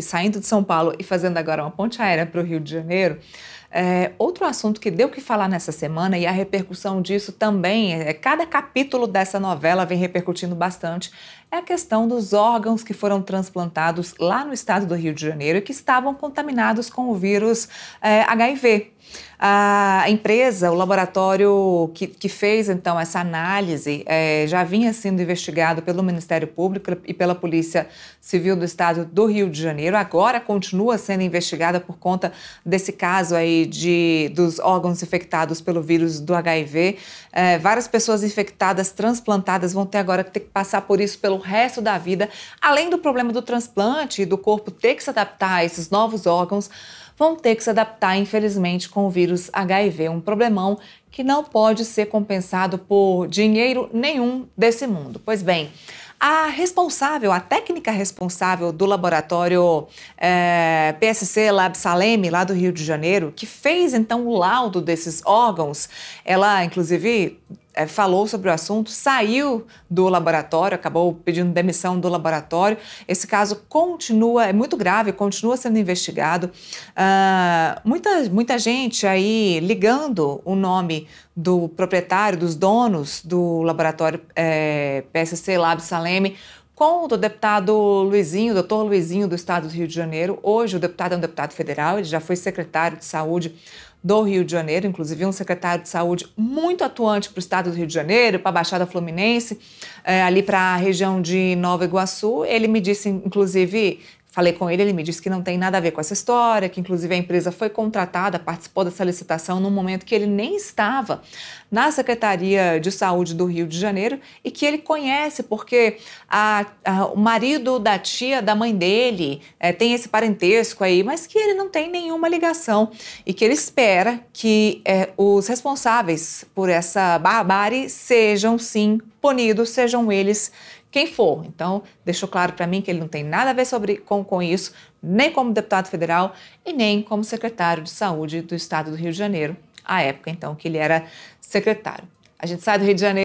saindo de São Paulo e fazendo agora uma ponte aérea para o Rio de Janeiro, é, outro assunto que deu que falar nessa semana e a repercussão disso também, é, cada capítulo dessa novela vem repercutindo bastante, é a questão dos órgãos que foram transplantados lá no estado do Rio de Janeiro e que estavam contaminados com o vírus é, HIV. A empresa, o laboratório que, que fez então essa análise, é, já vinha sendo investigado pelo Ministério Público e pela Polícia Civil do Estado do Rio de Janeiro. Agora continua sendo investigada por conta desse caso aí de, dos órgãos infectados pelo vírus do HIV. É, várias pessoas infectadas, transplantadas, vão ter agora que ter que passar por isso pelo resto da vida. Além do problema do transplante e do corpo ter que se adaptar a esses novos órgãos, vão ter que se adaptar, infelizmente, com o vírus HIV, um problemão que não pode ser compensado por dinheiro nenhum desse mundo. Pois bem, a responsável, a técnica responsável do laboratório é, eh, PSC Lab Saleme, lá do Rio de Janeiro, que fez então o laudo desses órgãos, ela inclusive é, falou sobre o assunto, saiu do laboratório, acabou pedindo demissão do laboratório. Esse caso continua, é muito grave, continua sendo investigado. Uh, muita, muita gente aí ligando o nome do proprietário, dos donos do laboratório é, PSC Lab Saleme com o deputado Luizinho, doutor Luizinho do Estado do Rio de Janeiro. Hoje o deputado é um deputado federal, ele já foi secretário de saúde do Rio de Janeiro, inclusive um secretário de saúde muito atuante para o estado do Rio de Janeiro, para a Baixada Fluminense, é, ali para a região de Nova Iguaçu. Ele me disse, inclusive, Falei com ele, ele me disse que não tem nada a ver com essa história, que inclusive a empresa foi contratada, participou dessa licitação num momento que ele nem estava na Secretaria de Saúde do Rio de Janeiro e que ele conhece, porque a, a, o marido da tia da mãe dele é, tem esse parentesco aí, mas que ele não tem nenhuma ligação e que ele espera que é, os responsáveis por essa barbárie sejam sim punidos, sejam eles quem for. Então, deixou claro para mim que ele não tem nada a ver sobre, com, com isso, nem como deputado federal e nem como secretário de saúde do estado do Rio de Janeiro, à época, então, que ele era secretário. A gente sai do Rio de Janeiro.